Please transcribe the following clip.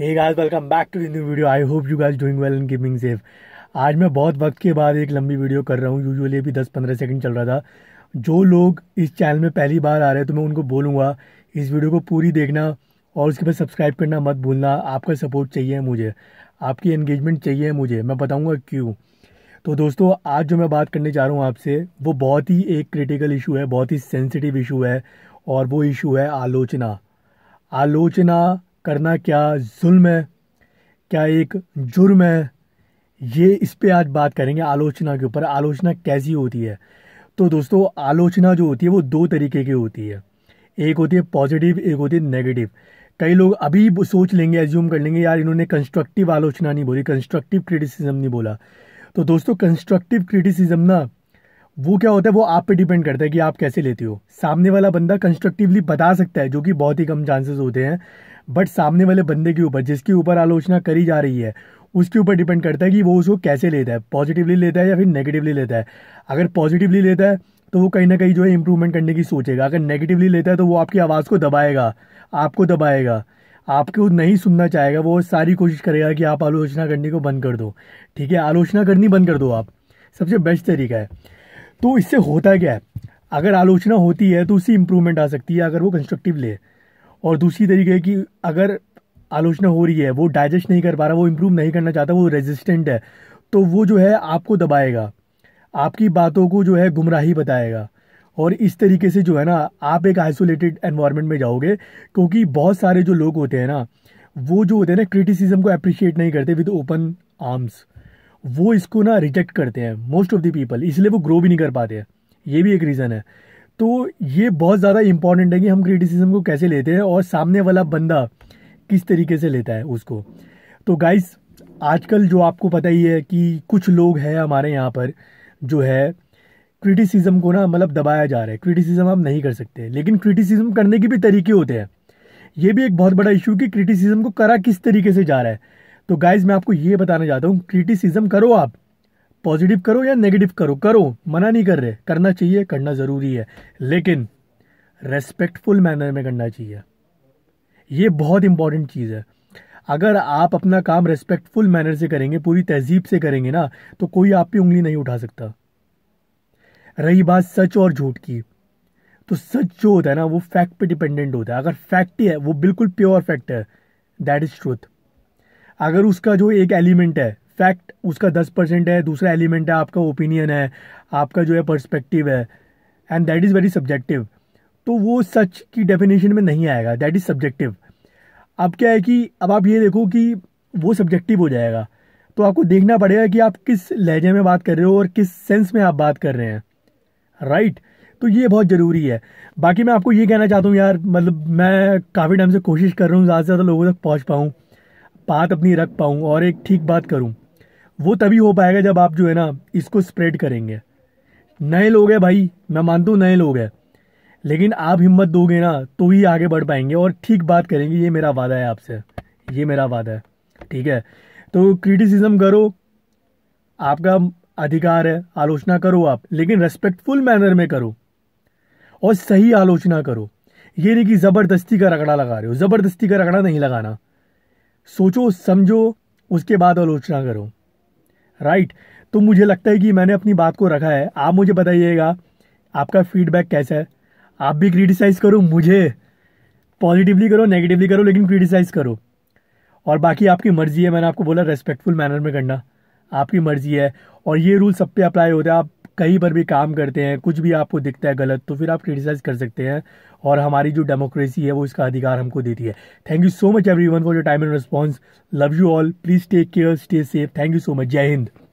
Hey guys welcome back to the video I hope you guys doing well in gaming safe आज मैं बहुत वक्त के बाद एक लंबी वीडियो कर रहा हूँ यूजुअली अभी 10-15 सेकंड चल रहा था जो लोग इस चैनल में पहली बार आ रहे हैं तो मैं उनको बोलूँगा इस वीडियो को पूरी देखना और उसके बाद सब्सक्राइब करना मत भूलना आपका सपोर्ट चाहिए मुझे आपकी एंगेजमेंट चाहिए मुझे मैं बताऊँगा क्यों तो दोस्तों आज जो मैं बात करने जा रहा हूँ आपसे वो बहुत ही एक क्रिटिकल इशू है बहुत ही सेंसिटिव इशू है और वो इशू है आलोचना आलोचना करना क्या जुल्म है क्या एक जुर्म है ये इस पर आज बात करेंगे आलोचना के ऊपर आलोचना कैसी होती है तो दोस्तों आलोचना जो होती है वो दो तरीके की होती है एक होती है पॉजिटिव एक होती है नेगेटिव कई लोग अभी सोच लेंगे एज्यूम कर लेंगे यार इन्होंने कंस्ट्रक्टिव आलोचना नहीं बोली कंस्ट्रक्टिव क्रिटिसिज्म नहीं बोला तो दोस्तों कंस्ट्रक्टिव क्रिटिसिज्म ना वो क्या होता है वो आप पे डिपेंड करता है कि आप कैसे लेते हो सामने वाला बंदा कंस्ट्रक्टिवली बता सकता है जो कि बहुत ही कम चांसेस होते हैं बट सामने वाले बंदे के ऊपर जिसके ऊपर आलोचना करी जा रही है उसके ऊपर डिपेंड करता है कि वो उसको कैसे लेता है पॉजिटिवली लेता है या फिर नेगेटिवली लेता है अगर पॉजिटिवली लेता है तो वो कहीं ना कहीं जो है इंप्रूवमेंट करने की सोचेगा अगर नेगेटिवली लेता है तो वो आपकी आवाज़ को दबाएगा आपको दबाएगा आपको नहीं सुनना चाहेगा वो सारी कोशिश करेगा कि आप आलोचना करने को बंद कर दो ठीक है आलोचना करनी बंद कर दो आप सबसे बेस्ट तरीका है तो इससे होता क्या है अगर आलोचना होती है तो उससे इम्प्रूवमेंट आ सकती है अगर वो कंस्ट्रक्टिव ले और दूसरी तरीके की अगर आलोचना हो रही है वो डाइजेस्ट नहीं कर पा रहा वो इम्प्रूव नहीं करना चाहता वो रेजिस्टेंट है तो वो जो है आपको दबाएगा आपकी बातों को जो है गुमराही बताएगा और इस तरीके से जो है ना आप एक आइसोलेटेड एनवायरनमेंट में जाओगे क्योंकि बहुत सारे जो लोग होते हैं ना वो जो होते हैं ना क्रिटिसिज्म को अप्रिशिएट नहीं करते विद ओपन आर्म्स वो इसको ना रिजेक्ट करते हैं मोस्ट ऑफ द पीपल इसलिए वो ग्रो भी नहीं कर पाते हैं ये भी एक रीज़न है तो ये बहुत ज़्यादा इंपॉर्टेंट है कि हम क्रिटिसिज्म को कैसे लेते हैं और सामने वाला बंदा किस तरीके से लेता है उसको तो गाइस आजकल जो आपको पता ही है कि कुछ लोग हैं हमारे यहाँ पर जो है क्रिटिसिज्म को ना मतलब दबाया जा रहा है क्रिटिसिज्म हम नहीं कर सकते लेकिन क्रिटिसिज्म करने के भी तरीके होते हैं ये भी एक बहुत बड़ा इशू कि क्रिटिसिज्म को करा किस तरीके से जा रहा है तो गाइज मैं आपको ये बताना चाहता हूँ क्रिटिसिज्म करो आप पॉजिटिव करो या नेगेटिव करो करो मना नहीं कर रहे करना चाहिए करना ज़रूरी है लेकिन रेस्पेक्टफुल मैनर में करना चाहिए ये बहुत इंपॉर्टेंट चीज़ है अगर आप अपना काम रेस्पेक्टफुल मैनर से करेंगे पूरी तहजीब से करेंगे ना तो कोई आप पे उंगली नहीं उठा सकता रही बात सच और झूठ की तो सच जो होता है ना वो फैक्ट पे डिपेंडेंट होता है अगर फैक्ट है वो बिल्कुल प्योर फैक्ट है दैट इज ट्रूथ अगर उसका जो एक एलिमेंट है फैक्ट उसका दस परसेंट है दूसरा एलिमेंट है आपका ओपिनियन है आपका जो है पर्सपेक्टिव है and that is very subjective तो वो सच की डेफिनेशन में नहीं आएगा दैट इज़ सब्जेक्टिव अब क्या है कि अब आप ये देखो कि वो सब्जेक्टिव हो जाएगा तो आपको देखना पड़ेगा कि आप किस लहजे में बात कर रहे हो और किस सेंस में आप बात कर रहे हैं राइट right? तो ये बहुत ज़रूरी है बाकी मैं आपको ये कहना चाहता हूँ यार मतलब मैं काफ़ी टाइम से कोशिश कर रहा हूँ ज़्यादा से ज़्यादा लोगों तक पहुँच पाऊँ बात अपनी रख पाऊँ और एक ठीक बात करूँ वो तभी हो पाएगा जब आप जो है ना इसको स्प्रेड करेंगे नए लोग हैं भाई मैं मानता हूँ नए लोग हैं लेकिन आप हिम्मत दोगे ना तो ही आगे बढ़ पाएंगे और ठीक बात करेंगे ये मेरा वादा है आपसे ये मेरा वादा है ठीक है तो क्रिटिसिज्म करो आपका अधिकार है आलोचना करो आप लेकिन रेस्पेक्टफुल मैनर में करो और सही आलोचना करो ये नहीं कि ज़बरदस्ती का रगड़ा लगा रहे हो ज़बरदस्ती का रगड़ा नहीं लगाना सोचो समझो उसके बाद आलोचना करो राइट तो मुझे लगता है कि मैंने अपनी बात को रखा है आप मुझे बताइएगा आपका फीडबैक कैसा है आप भी क्रिटिसाइज करो मुझे पॉजिटिवली करो नेगेटिवली करो लेकिन क्रिटिसाइज करो और बाकी आपकी मर्ज़ी है मैंने आपको बोला रेस्पेक्टफुल मैनर में करना आपकी मर्ज़ी है और ये रूल सब पे अप्लाई होता है आप कहीं पर भी काम करते हैं कुछ भी आपको दिखता है गलत तो फिर आप क्रिटिसाइज़ कर सकते हैं और हमारी जो डेमोक्रेसी है वो इसका अधिकार हमको देती है thank you so much everyone for your time and response love you all please take care stay safe thank you so much Jai Hind